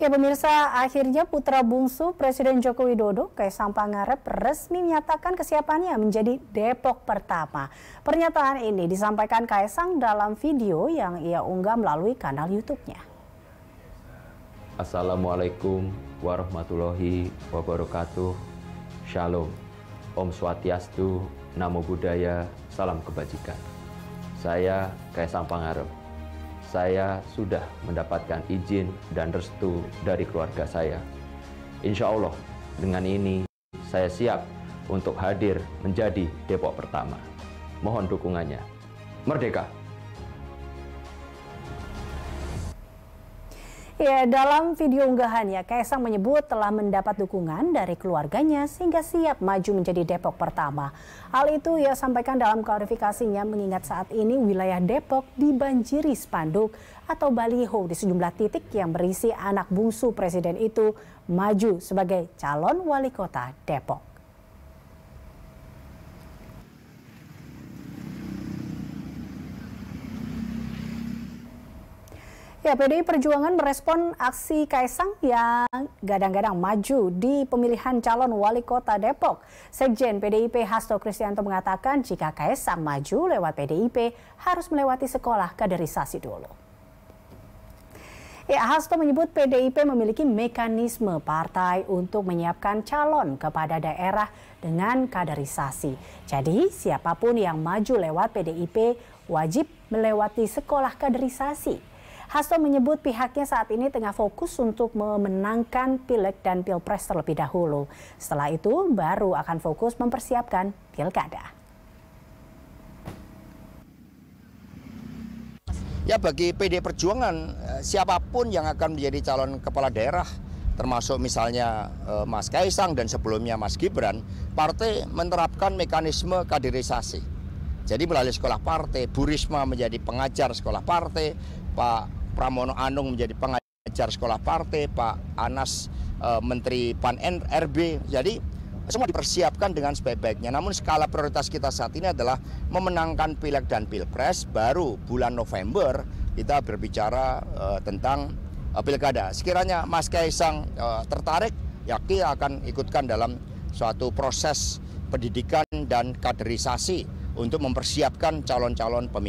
Ya pemirsa, akhirnya putra bungsu Presiden Joko Widodo, Kaisang Pangarep resmi menyatakan kesiapannya menjadi Depok pertama. Pernyataan ini disampaikan Kaisang dalam video yang ia unggah melalui kanal YouTube-nya. Assalamualaikum warahmatullahi wabarakatuh. Shalom. Om swatiastu, Namo Buddhaya, Salam Kebajikan. Saya Kaisang Pangarep saya sudah mendapatkan izin dan restu dari keluarga saya. Insya Allah, dengan ini saya siap untuk hadir menjadi Depok pertama. Mohon dukungannya. Merdeka! Ya, dalam video unggahannya, Kaisang menyebut telah mendapat dukungan dari keluarganya sehingga siap maju menjadi Depok pertama. Hal itu ia sampaikan dalam klarifikasinya mengingat saat ini wilayah Depok dibanjiri spanduk atau baliho di sejumlah titik yang berisi anak bungsu presiden itu maju sebagai calon wali kota Depok. Ya, PDI Perjuangan merespon aksi Kaisang yang gadang-gadang maju di pemilihan calon wali kota Depok. Sekjen PDIP Hasto Kristianto mengatakan jika Kaisang maju lewat PDIP harus melewati sekolah kaderisasi dulu. Ya, Hasto menyebut PDIP memiliki mekanisme partai untuk menyiapkan calon kepada daerah dengan kaderisasi. Jadi, siapapun yang maju lewat PDIP wajib melewati sekolah kaderisasi. Hasto menyebut pihaknya saat ini tengah fokus untuk memenangkan pileg dan pilpres terlebih dahulu. Setelah itu baru akan fokus mempersiapkan pilkada. Ya bagi PD Perjuangan eh, siapapun yang akan menjadi calon kepala daerah termasuk misalnya eh, Mas Kaisang dan sebelumnya Mas Gibran, partai menerapkan mekanisme kaderisasi. Jadi melalui sekolah partai, Burisma menjadi pengajar sekolah partai, Pak Pramono Anung menjadi pengajar sekolah partai, Pak Anas e, Menteri Pan RB. Jadi semua dipersiapkan dengan sebaik-baiknya. Namun skala prioritas kita saat ini adalah memenangkan pileg dan pilpres. Baru bulan November kita berbicara e, tentang e, pilkada. Sekiranya Mas Kaisang e, tertarik, yakin akan ikutkan dalam suatu proses pendidikan dan kaderisasi untuk mempersiapkan calon-calon pemimpin.